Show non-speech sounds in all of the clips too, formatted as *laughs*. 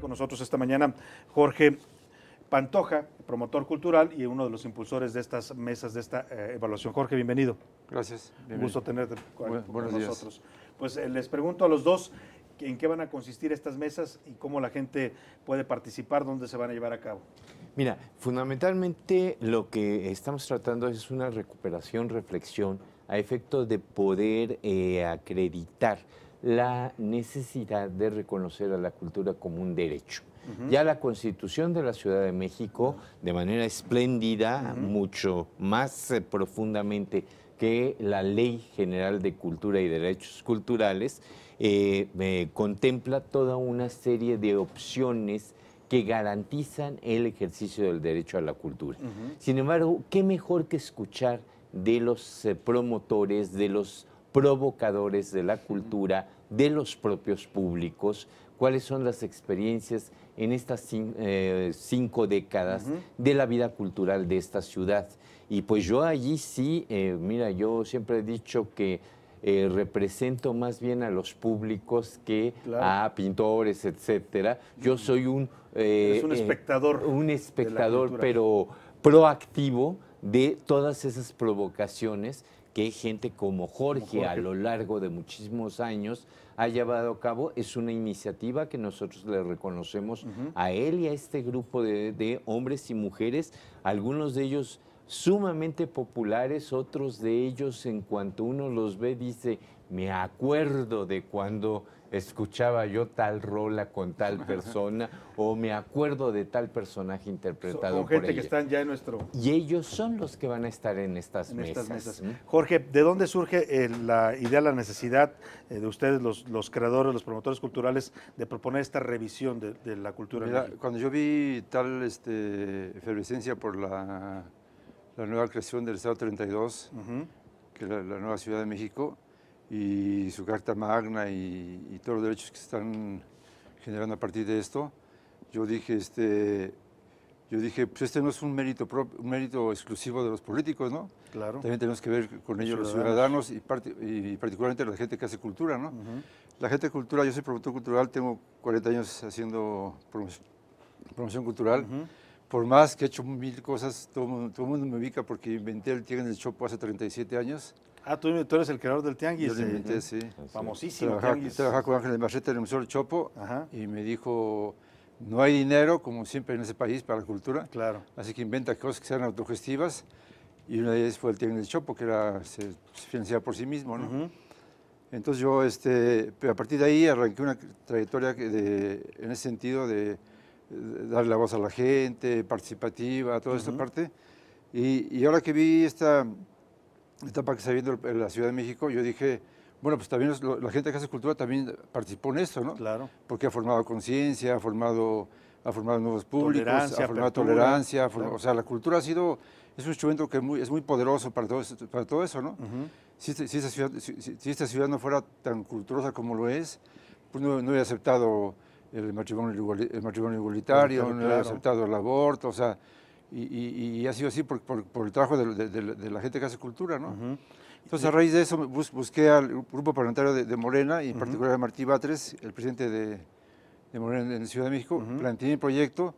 con nosotros esta mañana Jorge Pantoja, promotor cultural y uno de los impulsores de estas mesas, de esta eh, evaluación. Jorge, bienvenido. Gracias. Un gusto tenerte con, nosotros. Pues eh, les pregunto a los dos en qué van a consistir estas mesas y cómo la gente puede participar, dónde se van a llevar a cabo. Mira, fundamentalmente lo que estamos tratando es una recuperación, reflexión, a efecto de poder eh, acreditar la necesidad de reconocer a la cultura como un derecho. Ya la Constitución de la Ciudad de México, de manera espléndida, mucho más eh, profundamente que la Ley General de Cultura y Derechos Culturales, eh, contempla toda una serie de opciones que garantizan el ejercicio del derecho a la cultura. Sin embargo, ¿qué mejor que escuchar de los eh, promotores, de los provocadores de la cultura, de los propios públicos, cuáles son las experiencias en estas eh, cinco, décadas de la vida cultural de esta ciudad. Y pues yo allí sí, eh, mira, yo siempre he dicho que eh, represento más bien a los públicos que a pintores, etcétera. Yo soy un... un espectador. un espectador, pero proactivo de todas esas provocaciones que gente como Jorge, a lo largo de muchísimos años ha llevado a cabo. Es una iniciativa que nosotros le reconocemos a él y a este grupo de, de hombres y mujeres, algunos de ellos sumamente populares, otros de ellos en cuanto uno los ve dice, me acuerdo de cuando escuchaba yo tal rola con tal *laughs* persona o me acuerdo de tal personaje interpretado gente que están ya en nuestro y ellos son los que van a estar en estas mesas, Jorge de dónde surge eh, la idea la necesidad eh, de ustedes los, creadores los promotores culturales de proponer esta revisión de, la cultura cuando yo vi tal este, efervescencia por la, nueva creación del Estado 32 que es la nueva Ciudad de México y su Carta Magna y, todos los derechos que se están generando a partir de esto, yo dije, este, yo dije pues este no es un mérito, un mérito exclusivo de los políticos, ¿no? Claro. También tenemos que ver con ellos los ciudadanos, y, y, particularmente la gente que hace cultura, ¿no? La gente de cultura, yo soy promotor cultural, tengo 40 años haciendo promoción, cultural. Por más que he hecho mil cosas, todo, el mundo me ubica porque inventé el Tienen en el Chopo hace 37 años. Ah, tú, eres el creador del Tianguis. Yo eh, eh, sí. Famosísimo. Trabajaba, trabajaba con Ángel de Machete en el Museo del Chopo y me dijo, no hay dinero, como siempre en ese país, para la cultura. Claro. Así que inventa cosas que sean autogestivas. Y una de ellas fue el Tianguis del Chopo, que era, se, financiaba por sí mismo, Entonces yo, este, a partir de ahí, arranqué una trayectoria de, en ese sentido de, darle la voz a la gente, participativa, toda esta parte. y ahora que vi esta etapa que está viendo la Ciudad de México, yo dije, bueno, pues también la gente que hace cultura también participó en esto, ¿no? Claro. Porque ha formado conciencia, ha formado, ha formado nuevos públicos, ha formado tolerancia, o sea, la cultura ha sido, es un instrumento que es muy, es muy poderoso para todo, para todo eso, ¿no? Este, si, esta ciudad, si, esta ciudad, no fuera tan culturosa como lo es, pues no, hubiera aceptado el matrimonio, el matrimonio igualitario, no hubiera aceptado el aborto, o sea, y, ha sido así por, el trabajo de, la gente que hace cultura, ¿no? Entonces, a raíz de eso, busqué al grupo parlamentario de, Morena, y en particular a Martí Batres, el presidente de, Morena en Ciudad de México, planteé el proyecto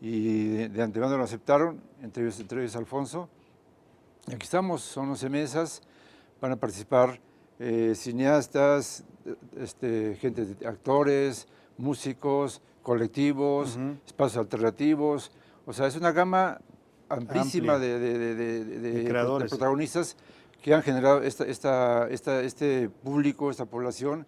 y de, antemano lo aceptaron, entre ellos, Alfonso. aquí estamos, son 11 mesas, van a participar eh, cineastas, este, gente, actores, músicos, colectivos, espacios alternativos, o sea, es una gama amplísima de, protagonistas que han generado este público, esta población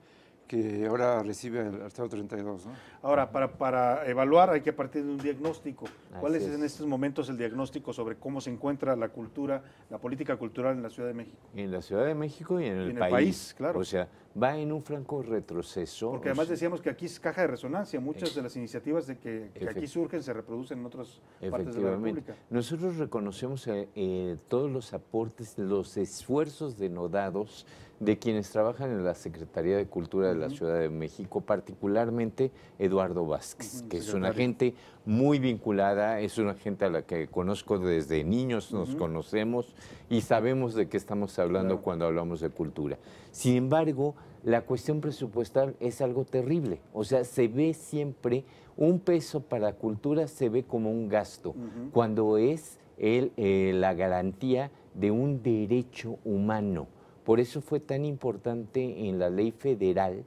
que ahora recibe el Estado 32. ¿no? Ahora, para, para, evaluar hay que partir de un diagnóstico. ¿Cuál es, en estos momentos el diagnóstico sobre cómo se encuentra la cultura, la política cultural en la Ciudad de México? En la Ciudad de México y en el, país. claro. O sea, va en un franco retroceso. Porque además decíamos que aquí es caja de resonancia. Muchas de las iniciativas de que, aquí surgen se reproducen en otras partes de la República. Nosotros reconocemos eh, eh, todos los aportes, los esfuerzos denodados de quienes trabajan en la Secretaría de Cultura de la Ciudad de México, particularmente Eduardo Eduardo Vázquez, que es una gente muy vinculada, es una gente a la que conozco desde niños, nos conocemos y sabemos de qué estamos hablando cuando hablamos de cultura. Sin embargo, la cuestión presupuestal es algo terrible, o sea, se ve siempre un peso para cultura, se ve como un gasto, cuando es eh, la garantía de un derecho humano. Por eso fue tan importante en la ley federal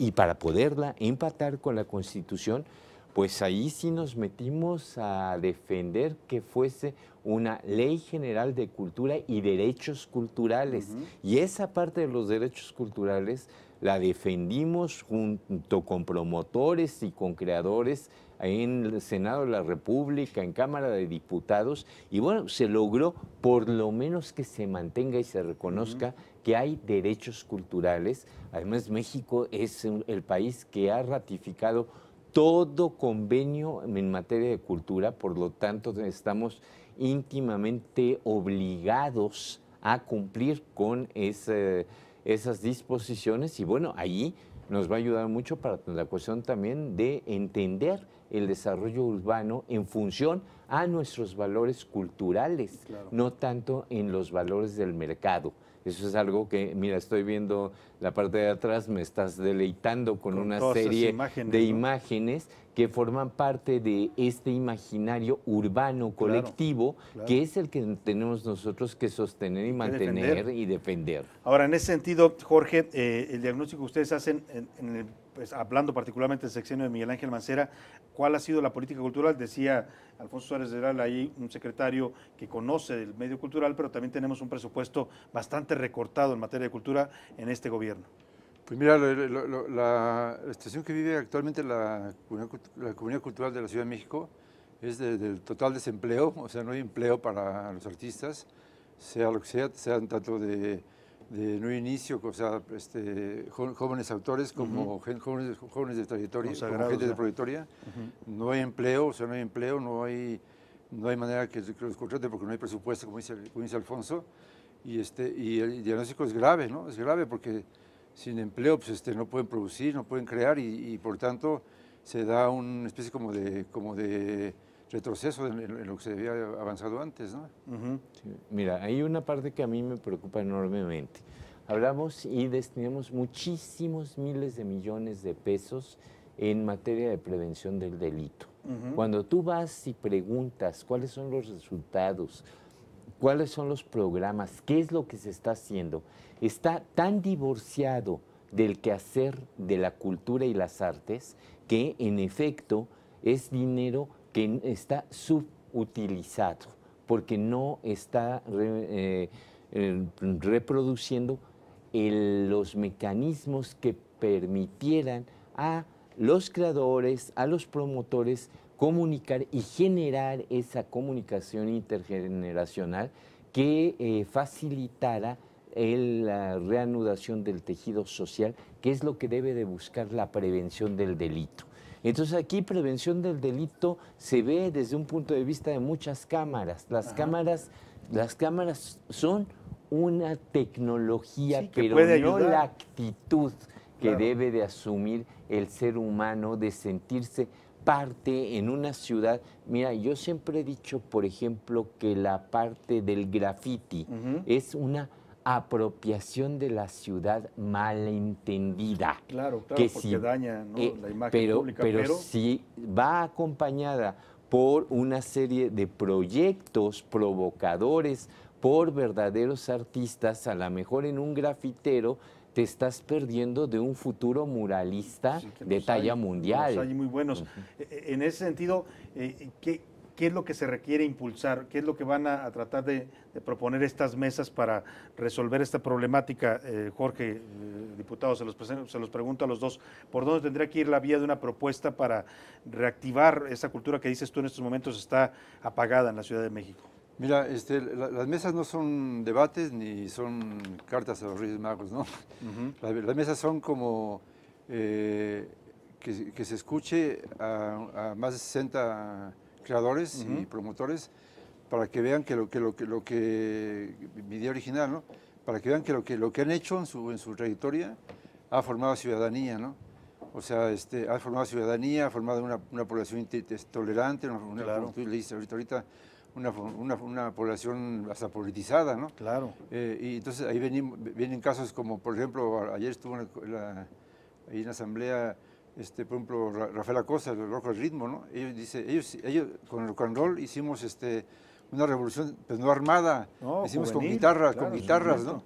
y para poderla empatar con la Constitución, pues ahí sí nos metimos a defender que fuese una ley general de cultura y derechos culturales. Y esa parte de los derechos culturales la defendimos junto con promotores y con creadores en el Senado de la República, en Cámara de Diputados, y bueno, se logró por lo menos que se mantenga y se reconozca que hay derechos culturales. Además, México es el país que ha ratificado todo convenio en materia de cultura, por lo tanto estamos íntimamente obligados a cumplir con esas disposiciones y bueno, ahí nos va a ayudar mucho para la cuestión también de entender el desarrollo urbano en función a nuestros valores culturales, no tanto en los valores del mercado. Eso es algo que, mira, estoy viendo la parte de atrás, me estás deleitando con, una serie de imágenes que forman parte de este imaginario urbano colectivo, que es el que tenemos nosotros que sostener y mantener y defender. Ahora, en ese sentido, Jorge, eh, el diagnóstico que ustedes hacen, pues, hablando particularmente del sexenio de Miguel Ángel Mancera, ¿cuál ha sido la política cultural? Decía Alfonso Suárez de ahí un secretario que conoce el medio cultural, pero también tenemos un presupuesto bastante recortado en materia de cultura en este gobierno. Pues mira, la, situación que vive actualmente la, comunidad cultural de la Ciudad de México es del total desempleo, o sea, no hay empleo para los artistas, sea lo que sea, sean tanto de, de nuevo inicio, o sea, este, jóvenes autores como jóvenes, de trayectoria, como gente de trayectoria. No hay empleo, o sea, no hay empleo, no hay, no hay manera que, los contraten porque no hay presupuesto, como dice, Alfonso. Y, este, y el diagnóstico es grave, ¿no? Es grave porque sin empleo, pues este, no pueden producir, no pueden crear y, por tanto se da una especie como de, como de retroceso en, lo que se había avanzado antes. ¿no? Mira, hay una parte que a mí me preocupa enormemente. Hablamos y destinamos muchísimos miles de millones de pesos en materia de prevención del delito. Cuando tú vas y preguntas cuáles son los resultados, cuáles son los programas, qué es lo que se está haciendo, está tan divorciado del quehacer de la cultura y las artes que en efecto es dinero que está subutilizado porque no está eh, em, reproduciendo los mecanismos que permitieran a los creadores, a los promotores, comunicar y generar esa comunicación intergeneracional que eh, facilitara la reanudación del tejido social, que es lo que debe de buscar la prevención del delito. Entonces aquí prevención del delito se ve desde un punto de vista de muchas cámaras. Las cámaras, las cámaras son una tecnología, pero no la actitud que debe de asumir el ser humano de sentirse parte en una ciudad. Mira, yo siempre he dicho, por ejemplo, que la parte del graffiti es una apropiación de la ciudad malentendida. Claro, claro, que porque daña eh, la imagen pública. Pero, pero si va acompañada por una serie de proyectos provocadores por verdaderos artistas, a lo mejor en un grafitero te estás perdiendo de un futuro muralista de talla mundial. mundial. Hay muy buenos. E, e, en ese sentido, eh, eh, ¿qué, es lo que se requiere impulsar? ¿Qué es lo que van a, tratar de, proponer estas mesas para resolver esta problemática? Eh, Jorge, diputado, se los pregunto a los dos, ¿por dónde tendría que ir la vía de una propuesta para reactivar esa cultura que dices tú en estos momentos está apagada en la Ciudad de México? Mira, este, las mesas no son debates ni son cartas a los Reyes Magos, ¿no? *laughs* las, mesas son como eh, que, se escuche a, más de 60 creadores y promotores para que vean que lo que, lo que, lo que, mi original, ¿no? Para que vean que lo que, lo que han hecho en su, en su trayectoria ha formado ciudadanía, ¿no? O sea, este, ha formado ciudadanía, ha formado una, una población tolerante, una, claro. una ahorita, ahorita una, una, población hasta politizada, ¿no? Claro. Eh, y entonces ahí vienen casos como, por ejemplo, ayer estuvo en la, ahí en la asamblea, este, por ejemplo, Rafael Acosta, el Rojo del Ritmo, ¿no? Ellos, dice, ellos, ellos con el rock hicimos este, una revolución, pues no armada, hicimos con guitarras, con guitarras, ¿no?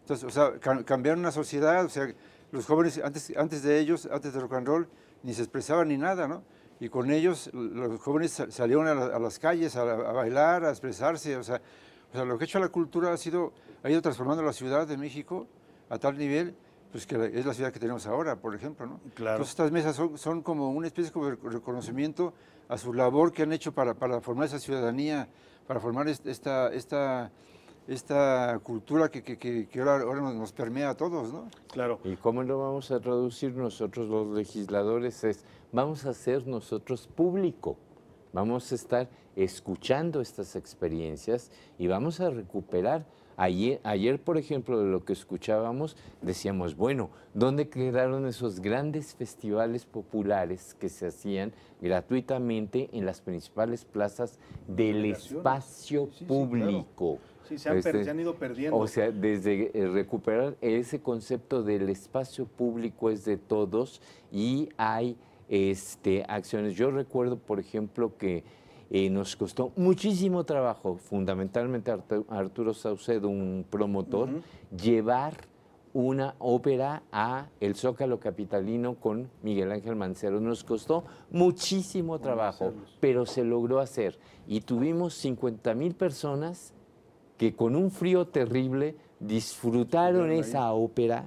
Entonces, o sea, cambiaron una sociedad, o sea, los jóvenes antes, antes de ellos, antes del rock and roll, ni se expresaban ni nada, ¿no? y con ellos los jóvenes salieron a, las calles a, bailar, a expresarse. O sea, lo que ha hecho la cultura ha, sido, ha ido transformando la ciudad de México a tal nivel pues que es la ciudad que tenemos ahora, por ejemplo, ¿no? Entonces estas mesas son, como una especie de reconocimiento a su labor que han hecho para, para formar esa ciudadanía, para formar esta, esta esta cultura que, ahora, nos permea a todos, ¿no? Claro. ¿Y cómo lo vamos a traducir nosotros los legisladores? Es, vamos a ser nosotros público, vamos a estar escuchando estas experiencias y vamos a recuperar. Ayer, ayer, por ejemplo, de lo que escuchábamos, decíamos, bueno, ¿dónde quedaron esos grandes festivales populares que se hacían gratuitamente en las principales plazas del espacio público? Sí, este, se han, ido perdiendo. O sea, desde eh, recuperar ese concepto del espacio público es de todos y hay este, acciones. Yo recuerdo, por ejemplo, que eh, nos costó muchísimo trabajo, fundamentalmente Arturo Saucedo, un promotor, llevar una ópera a el Zócalo Capitalino con Miguel Ángel Mancero. Nos costó muchísimo trabajo, pero se logró hacer. Y tuvimos 50 mil personas que con un frío terrible disfrutaron esa ópera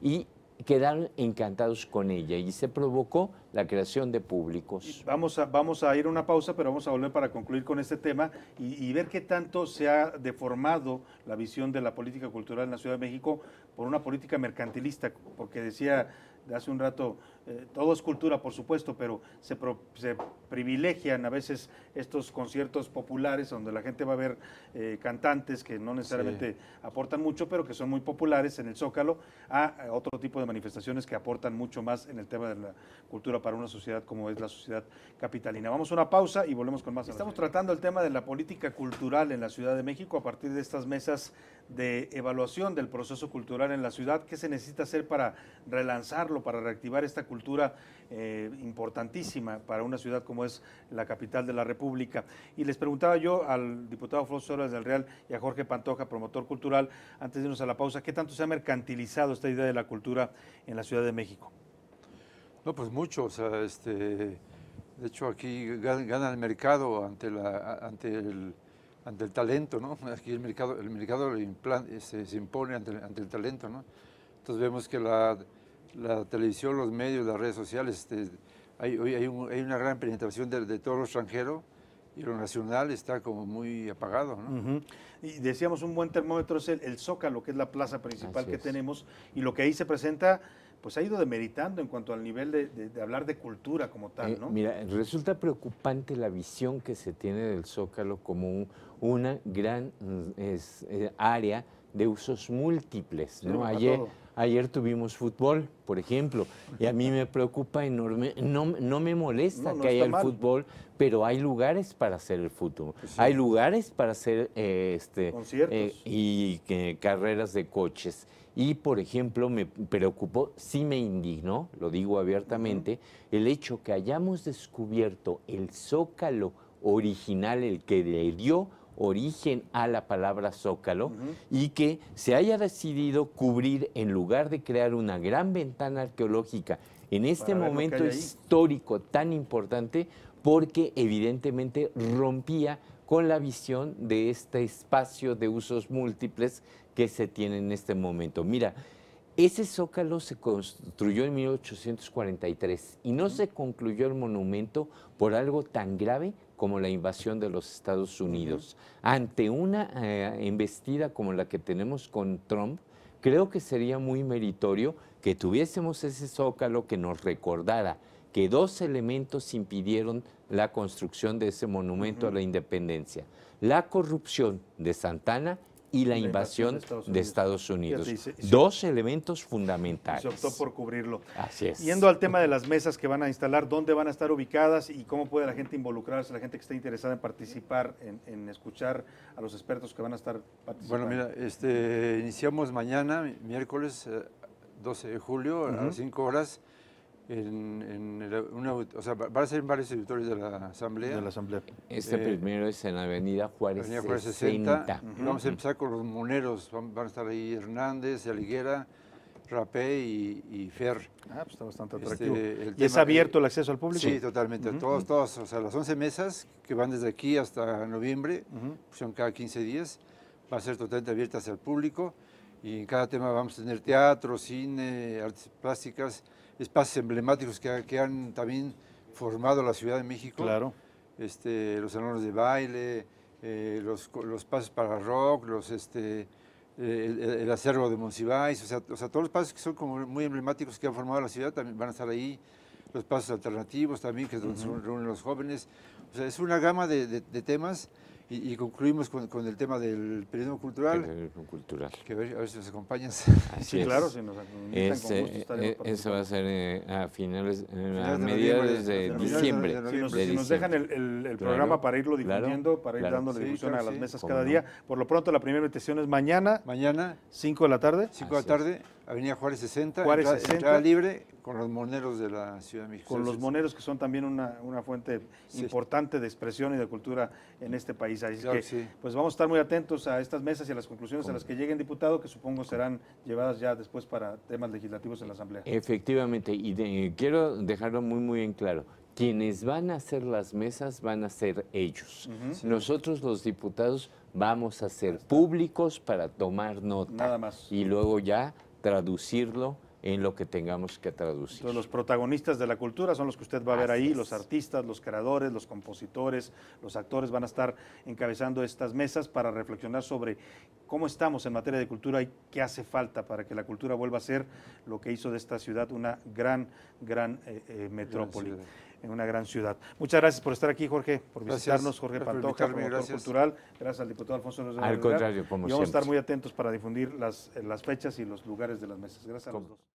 y quedaron encantados con ella y se provocó la creación de públicos. Vamos a, vamos a ir a una pausa, pero vamos a volver para concluir con este tema y, y, ver qué tanto se ha deformado la visión de la política cultural en la Ciudad de México por una política mercantilista, porque decía hace un rato, eh, todo es cultura, por supuesto, pero se, se, privilegian a veces estos conciertos populares donde la gente va a ver eh, cantantes que no necesariamente aportan mucho, pero que son muy populares en el Zócalo, a, otro tipo de manifestaciones que aportan mucho más en el tema de la cultura para una sociedad como es la sociedad capitalina. Vamos a una pausa y volvemos con más. Estamos tratando el tema de la política cultural en la Ciudad de México a partir de estas mesas de evaluación del proceso cultural en la ciudad, qué se necesita hacer para relanzarlo para reactivar esta cultura eh, importantísima para una ciudad como es la capital de la República. Y les preguntaba yo al diputado Flor Solas del Real y a Jorge Pantoja, promotor cultural, antes de irnos a la pausa, ¿qué tanto se ha mercantilizado esta idea de la cultura en la Ciudad de México? No, pues mucho, este, de hecho aquí gana el mercado ante, la, ante el talento, ¿no? Aquí el mercado, el mercado se, impone ante, el talento, Entonces vemos que la, la televisión, los medios, las redes sociales, este, hay, una gran penetración de, todo lo extranjero y lo nacional está como muy apagado. Y decíamos, un buen termómetro es el, Zócalo, que es la plaza principal que tenemos, y lo que ahí se presenta pues ha ido demeritando en cuanto al nivel de, hablar de cultura como tal, eh, ¿no? mira, resulta preocupante la visión que se tiene del Zócalo como una gran área de usos múltiples, ¿no? Ayer tuvimos fútbol, por ejemplo, y a mí me preocupa enorme, no, no me molesta que haya el fútbol, pero hay lugares para hacer el fútbol, pues hay lugares para hacer eh, este, eh, y carreras de coches. Y, por ejemplo, me preocupó, sí me indignó, lo digo abiertamente, el hecho que hayamos descubierto el zócalo original, el que le dio origen a la palabra zócalo y que se haya decidido cubrir en lugar de crear una gran ventana arqueológica en este momento histórico tan importante porque evidentemente rompía con la visión de este espacio de usos múltiples que se tiene en este momento. Mira, ese zócalo se construyó en 1843 y no se concluyó el monumento por algo tan grave como la invasión de los Estados Unidos. Ante una eh, embestida como la que tenemos con Trump, creo que sería muy meritorio que tuviésemos ese zócalo que nos recordara que dos elementos impidieron la construcción de ese monumento a la independencia. La corrupción de Santana y la, invasión, de Estados Unidos. Dos elementos fundamentales. Se optó por cubrirlo. Así es. Yendo al tema de las mesas que van a instalar, ¿dónde van a estar ubicadas y cómo puede la gente involucrarse, la gente que esté interesada en participar, en, escuchar a los expertos que van a estar participando? Bueno, mira, este, iniciamos mañana, miércoles 12 eh, de julio, a las 5 horas, en, una, o sea, va a ser en varios editores de la Asamblea. De la Asamblea. Este eh, primero es en Avenida Juárez, Avenida Juárez 60. Vamos a empezar con los moneros, van, a estar ahí Hernández, Aliguera, Rapé y, y, Fer. Ah, pues está bastante este, atractivo. ¿Y es abierto el acceso al público? Sí, totalmente. Todos, o sea, las 11 mesas que van desde aquí hasta noviembre, pues, son cada 15 días, van a ser totalmente abiertas al público y en cada tema vamos a tener teatro, cine, artes plásticas, espacios emblemáticos que, han también formado la Ciudad de México. Claro. Este, los salones de baile, eh, los, los pasos para rock, los, este, eh, el, acervo de Monsiváis, o sea, todos los pasos que son como muy emblemáticos que han formado la ciudad también van a estar ahí. Los pasos alternativos también, que es donde se reúnen los jóvenes. O sea, es una gama de temas y, concluimos con, el tema del periódico cultural. cultural. a ver, si nos acompañan. sí, claro, si nos eh, eh, eso va a ser eh, a finales, a mediados de, diciembre. Si nos, dejan el, programa para irlo difundiendo, para ir dándole sí, a las mesas cada día. Por lo pronto, la primera petición es mañana. Mañana. 5 de la tarde. 5 de la tarde, Avenida Juárez 60. Juárez 60. Entrada libre, con los moneros de la Ciudad de México. Con los moneros que son también una, fuente importante de expresión y de cultura en este país. Así que pues vamos a estar muy atentos a estas mesas y a las conclusiones a las que lleguen diputado, que supongo serán llevadas ya después para temas legislativos en la Asamblea. Efectivamente, y quiero dejarlo muy muy en claro quienes van a hacer las mesas van a ser ellos. Nosotros los diputados vamos a ser públicos para tomar nota Nada más. y luego ya traducirlo en lo que tengamos que traducir. los protagonistas de la cultura son los que usted va a ver ahí, los artistas, los creadores, los compositores, los actores van a estar encabezando estas mesas para reflexionar sobre cómo estamos en materia de cultura y qué hace falta para que la cultura vuelva a ser lo que hizo de esta ciudad una gran, gran eh, eh, metrópoli. en una gran ciudad. Muchas gracias por estar aquí, Jorge, por visitarnos, Jorge Pantoja, el gracias. cultural. Gracias al diputado Alfonso López. Al contrario, como y vamos a estar muy atentos para difundir las, eh, las fechas y los lugares de las mesas. Gracias a los